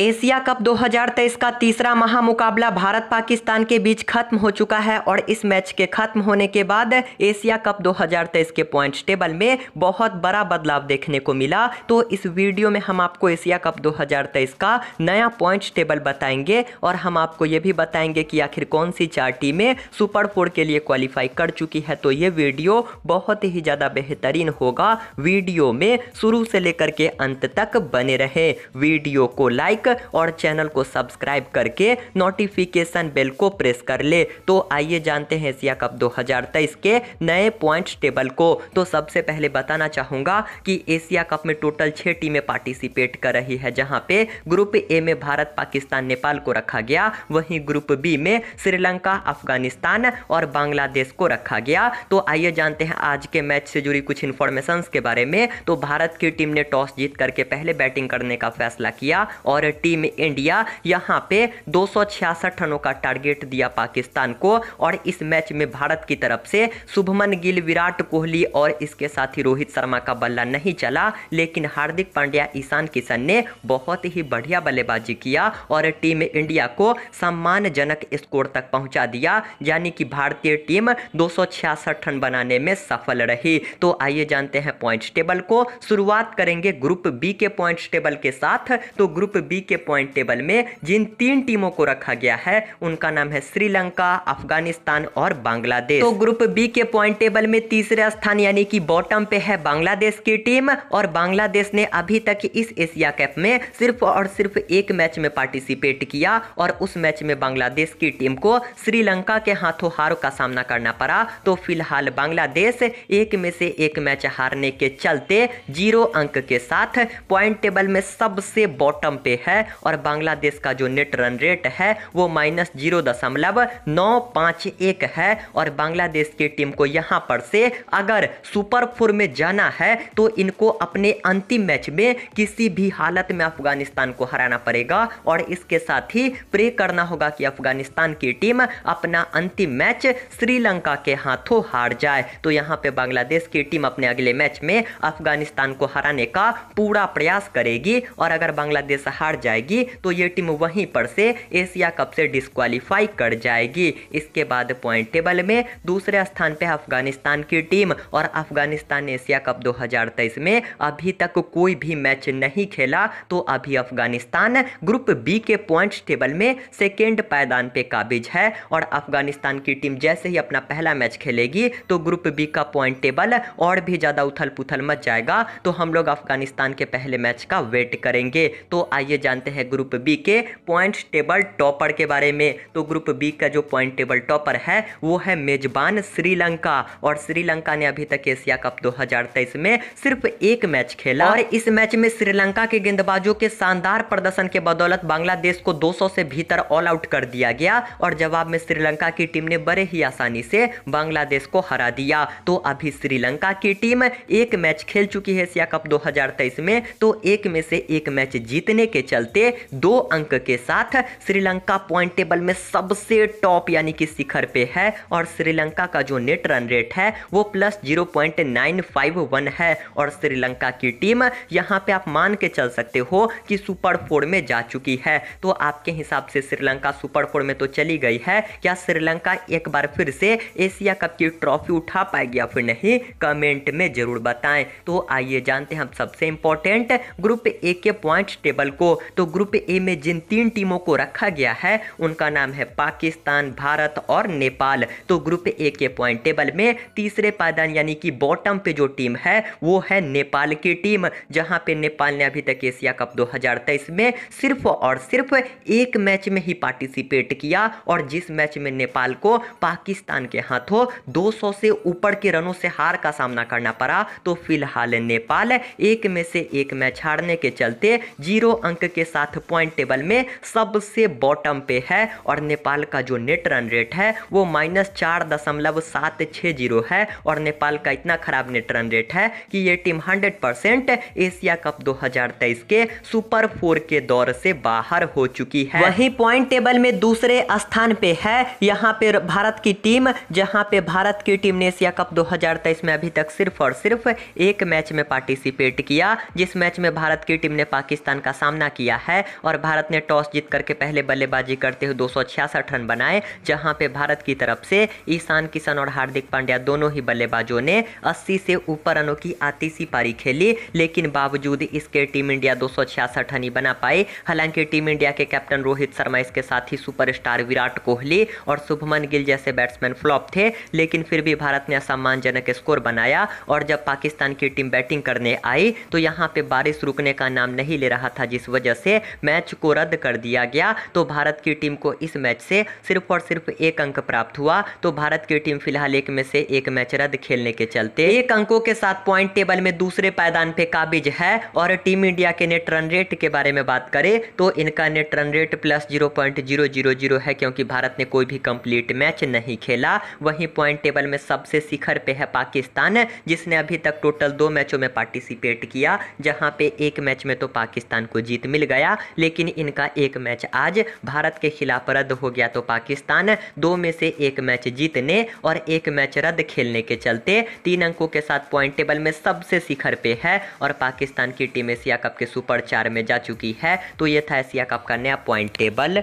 Asia cup 2023 का तीसरा महामुकाबला भारत पाकिस्तान के बीच खत्म हो चुका है और इस मैच के खत्म होने के बाद एशिया कप 2023 के पॉइंट टेबल में बहुत बड़ा बदलाव देखने को मिला तो इस वीडियो में हम आपको एशिया कप 2023 का नया पॉइंट टेबल बताएंगे और हम आपको ये भी बताएंगे कि आखिर कौन सी चार टीमें सुपर फोर के लिए क्वालिफाई कर चुकी है तो ये वीडियो बहुत ही ज़्यादा बेहतरीन होगा वीडियो में शुरू से लेकर के अंत तक बने रहे वीडियो को लाइक तक और चैनल को सब्सक्राइब करके नोटिफिकेशन बेल को प्रेस कर ले तो आइए जानते हैं एशिया कप 2023 के नए पॉइंट्स टेबल को तो सबसे पहले बताना चाहूँगा कि एशिया कप में टोटल छः टीमें पार्टिसिपेट कर रही है जहाँ पे ग्रुप ए में भारत पाकिस्तान नेपाल को रखा गया वहीं ग्रुप बी में श्रीलंका अफगानिस्तान और बांग्लादेश को रखा गया तो आइए जानते हैं आज के मैच से जुड़ी कुछ इन्फॉर्मेशन के बारे में तो भारत की टीम ने टॉस जीत करके पहले बैटिंग करने का फैसला किया और टीम इंडिया यहाँ पे दो रनों का टारगेट दिया पाकिस्तान को और इस मैच में भारत की तरफ से शुभमन गिल विराट कोहली और इसके साथ ही रोहित शर्मा का बल्ला नहीं चला लेकिन हार्दिक पांड्या ईशान किशन ने बहुत ही बढ़िया बल्लेबाजी किया और टीम इंडिया को सम्मानजनक स्कोर तक पहुंचा दिया यानी कि भारतीय टीम दो रन बनाने में सफल रही तो आइए जानते हैं पॉइंट्स टेबल को शुरुआत करेंगे ग्रुप बी के पॉइंट्स टेबल के साथ तो ग्रुप बी के पॉइंट टेबल में जिन तीन टीमों को रखा गया है उनका नाम है श्रीलंका अफगानिस्तान और बांग्लादेश तो ग्रुप बी के पॉइंट टेबल में तीसरे स्थान यानी कि बॉटम पे है बांग्लादेश की टीम और बांग्लादेश ने अभी तक इस एशिया कप में सिर्फ और सिर्फ एक मैच में पार्टिसिपेट किया और उस मैच में बांग्लादेश की टीम को श्रीलंका के हाथों हार का सामना करना पड़ा तो फिलहाल बांग्लादेश एक में से एक मैच हारने के चलते जीरो अंक के साथ पॉइंट टेबल में सबसे बॉटम पे है है और बांग्लादेश का जो नेट रन रेट है वो माइनस जीरो दशमलव नौ पाँच एक है और बांग्लादेश की टीम को यहाँ पर से अगर सुपर फोर में जाना है तो इनको अपने अंतिम मैच में किसी भी हालत में अफगानिस्तान को हराना पड़ेगा और इसके साथ ही प्रे करना होगा कि अफगानिस्तान की टीम अपना अंतिम मैच श्रीलंका के हाथों हार जाए तो यहाँ पे बांग्लादेश की टीम अपने अगले मैच में अफगानिस्तान को हराने का पूरा प्रयास करेगी और अगर बांग्लादेश हार जाएगी तो ये टीम वहीं पर से एशिया कप से डिस्कालीफाई कर जाएगी इसके बाद पॉइंट टेबल में दूसरे स्थान पर अफगानिस्तान की टीम और अफगानिस्तान एशिया कप 2023 में अभी तक कोई भी मैच नहीं खेला तो अभी अफगानिस्तान ग्रुप बी के पॉइंट टेबल में सेकेंड पायदान पे काबिज है और अफगानिस्तान की टीम जैसे ही अपना पहला मैच खेलेगी तो ग्रुप बी का पॉइंट टेबल और भी ज़्यादा उथल पुथल मच जाएगा तो हम लोग अफगानिस्तान के पहले मैच का वेट करेंगे तो आइए जानते हैं ग्रुप बी के पॉइंट टेबल टॉपर के बारे में तो ग्रुप बी का जो पॉइंट टेबल टॉपर है वो है मेजबान श्रीलंका और श्रीलंका ने अभी तक एशिया कप 2023 में सिर्फ एक मैच खेला और इस मैच में श्रीलंका के गेंदबाजों के शानदार प्रदर्शन के बदौलत बांग्लादेश को 200 से भीतर ऑल आउट कर दिया गया और जवाब में श्रीलंका की टीम ने बड़े ही आसानी से बांग्लादेश को हरा दिया तो अभी श्रीलंका की टीम एक मैच खेल चुकी है एशिया कप 2023 में तो एक में से एक मैच जीतने के चलते चलते दो अंक के साथ श्रीलंका पॉइंट टेबल में सबसे टॉप यानी कि शिखर पे है और श्रीलंका का जो नेट रन रेट है वो plus zero point nine five one है और श्रीलंका की टीम यहाँ पे आप मान के चल सकते हो कि सुपर फोर में जा चुकी है तो आपके हिसाब से श्रीलंका सुपर फोर में तो चली गई है क्या श्रीलंका एक बार फिर से एशिया कप की ट्रॉफी उठा पाएगी या फिर नहीं कमेंट में जरूर बताएं तो आइए जानते हैं हम सबसे इंपॉर्टेंट ग्रुप ए के पॉइंट टेबल को तो ग्रुप ए में जिन तीन टीमों को रखा गया है उनका नाम है पाकिस्तान भारत और नेपाल तो ग्रुप ए के पॉइंट टेबल में तीसरे पायदान यानी कि बॉटम पे जो टीम है वो है नेपाल की टीम जहां पे नेपाल ने अभी तक एशिया कप 2023 में सिर्फ और सिर्फ एक मैच में ही पार्टिसिपेट किया और जिस मैच में नेपाल को पाकिस्तान के हाथों दो से ऊपर के रनों से हार का सामना करना पड़ा तो फिलहाल नेपाल एक में से एक मैच हारने के चलते जीरो अंक के साथ पॉइंट टेबल में सबसे बॉटम पे है और नेपाल का जो नेट रन रेट है वो माइनस चार दशमलव सात छः जीरो है और नेपाल का इतना खराब नेट रन रेट है कि ये team hundred percent Asia cup 2023 के सुपर फोर के दौर से बाहर हो चुकी है वही पॉइंट टेबल में दूसरे स्थान पे है यहाँ पे भारत की टीम जहाँ पे भारत की टीम ने एशिया कप 2023 में अभी तक सिर्फ और सिर्फ एक मैच में पार्टिसिपेट किया जिस मैच में भारत की टीम ने पाकिस्तान का सामना किया लिया है और भारत ने टॉस जीत करके पहले बल्लेबाजी करते हुए दो रन बनाए जहां पे भारत की तरफ से ईशान किशन और हार्दिक पांड्या दोनों ही बल्लेबाजों ने 80 से ऊपर रनों की आतीसी पारी खेली लेकिन बावजूद इसके टीम इंडिया दो रन ही बना पाई हालांकि टीम इंडिया के कैप्टन रोहित शर्मा इसके साथ ही सुपरस्टार विराट कोहली और शुभमन गिल जैसे बैट्समैन फ्लॉप थे लेकिन फिर भी भारत ने असम्मानजनक स्कोर बनाया और जब पाकिस्तान की टीम बैटिंग करने आई तो यहाँ पे बारिश रुकने का नाम नहीं ले रहा था जिस वजह से मैच को रद्द कर दिया गया तो भारत की टीम को इस मैच से सिर्फ और सिर्फ एक अंक प्राप्त हुआ तो भारत की टीम फिलहाल एक में से एक मैच रद्द खेलने के चलते एक अंकों के साथ पॉइंट टेबल में दूसरे पायदान पे काबिज है और टीम इंडिया के नेट रन रेट के बारे में बात करें तो इनका net run rate plus zero point zero zero zero है क्योंकि भारत ने कोई भी कंप्लीट मैच नहीं खेला वहीं पॉइंट टेबल में सबसे शिखर पे है पाकिस्तान जिसने अभी तक टोटल दो मैचों में पार्टिसिपेट किया जहां पे एक मैच में तो पाकिस्तान को जीत मिली मिल गया लेकिन इनका एक मैच आज भारत के खिलाफ रद्द हो गया तो पाकिस्तान दो में से एक मैच जीतने और एक मैच रद्द खेलने के चलते तीन अंकों के साथ पॉइंट टेबल में सबसे शिखर पे है और पाकिस्तान की टीम एशिया कप के सुपर चार में जा चुकी है तो ये था एशिया कप का नया पॉइंट टेबल